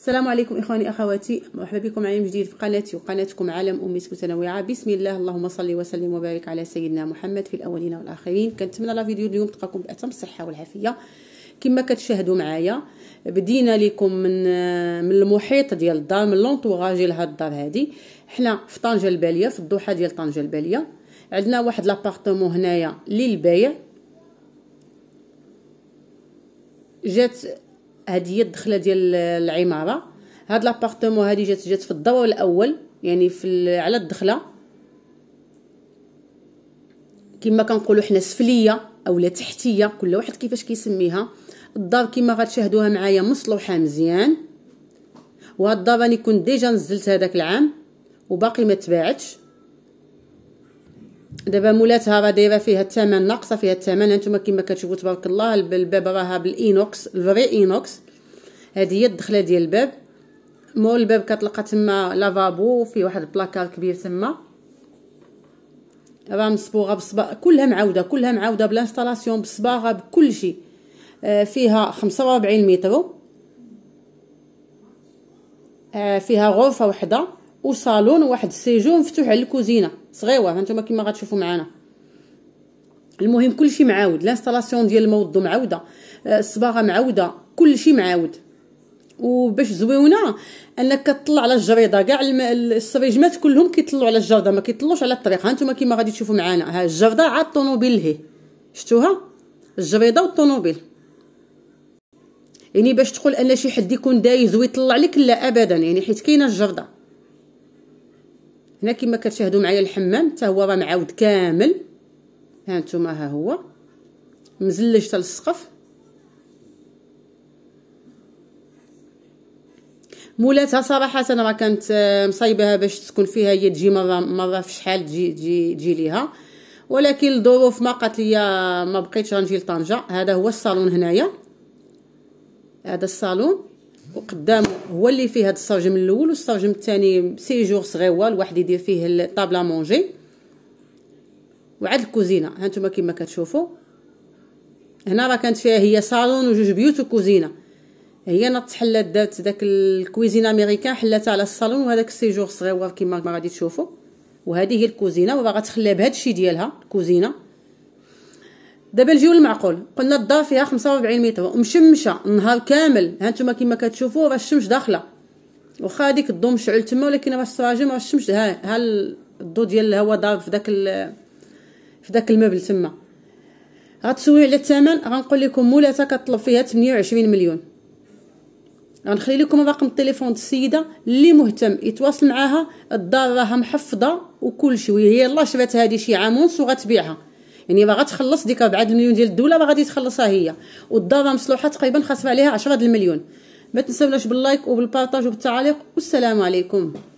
السلام عليكم اخواني اخواتي مرحبا بكم عالم جديد في قناتي وقناتكم عالم امي متنوعه بسم الله اللهم صل وسلم وبارك على سيدنا محمد في الاولين والاخرين كنتمنى لا فيديو اليوم تلقاكم باتم الصحه والعافيه كما كتشاهدوا معايا بدينا لكم من من المحيط ديال الدار من لونطوغاج ديال هاد الدار هادي حنا في طنجه الباليه في الضحى ديال طنجه الباليه عندنا واحد لابارتمون هنايا للبيع جات هذه هي الدخله ديال العماره هاد لابارتمون هذه جات جات في الدور الاول يعني في على الدخله كما كنقولوا حنا سفليه اولا تحتيه كل واحد كيفاش كيسميها الدار كما غتشاهدوها معايا مصلوحه مزيان وهاد الدار راني كنت ديجا نزلت هذاك العام وباقي ما تباعتش دابا مولاتها راه دايره فيها الثمن ناقصه فيها الثمن هانتوما كما كتشوفوا تبارك الله الباب راه بالاينوكس الفري اينوكس هذه هي الدخله ديال الباب مول الباب كتلقى تما لافابو فيه واحد البلاكار كبير تما راه مصبوغه بالصباغ كلها معاوده كلها معاوده بالانستالاسيون بالصباغه بكل شيء آه، فيها 45 متر آه، فيها غرفه وحده وصالون وواحد السيجو مفتوح على الكوزينه صغيوه هانتوما كما غتشوفوا معنا المهم كلشي معاود لانستالاسيون ديال الموضه معاوده آه، الصباغه معاوده كلشي معاود وباش زويونه انك كطلع على الجريده كاع السريجمات كلهم كيطلعوا على الجرده ما كيطلعوش على الطريق هانتوما كما غادي تشوفوا معنا ها الجرده عاد الطوموبيل هي شفتوها الجريده والطوموبيل يعني باش تقول ان شي حد يكون دايز ويطلع لك لا ابدا يعني حيت كاينه الجرده هنا كما كتشاهدوا معايا الحمام حتى هو راه معاود كامل ها نتوما ها هو مزلج حتى للسقف مولاتها صراحه راه كانت آه، مصايبها باش تكون فيها هي تجي مره مره في شحال تجي تجي تجي ليها ولكن الظروف ما قالت لي ما بقيتش غنجي لطنجه هذا هو الصالون هنايا هذا الصالون وقدام هو اللي فيه هاد الصاجم الاول والصاجم الثاني سيجور صغيوه الواحد يدير فيه الطابلا مونجي وعاد الكوزينه هانتوما كما كتشوفوا هنا راه كانت فيها هي صالون وجوج بيوت وكوزينه هي نط حلات دات داك الكويزين امريكان حلاتها على الصالون وهذاك جوغ صغيور كما غادي تشوفوا وهذه هي الكوزينه وباغا تخليها بهذا الشيء ديالها الكوزينه دابا نجيو المعقول قلنا الدار فيها 45 متر ومشمشه نهار كامل ها نتوما كما كتشوفوا راه الشمس داخله واخا هذيك الضو مشعل تما ولكن راه السراجم راه الشمس ها ها الضو ديال الهواء ضارب في داك في داك المبل تما غتسوي على الثمن غنقول لكم مولاتها كطلب فيها 28 مليون غنخلي لكم رقم التليفون السيده اللي مهتم يتواصل معاها الدار راها محفظه وكل شيء وهي الله شبات هذه شي عام ونص وغتبيعها يعني باغا تخلص ديك ربعه المليون ديال الدوله باغا غادي تخلصها هي والدار مصلوحه تقريبا خاصها عليها 10 المليون ما تنساوناش باللايك وبالبارطاج وبالتعليق والسلام عليكم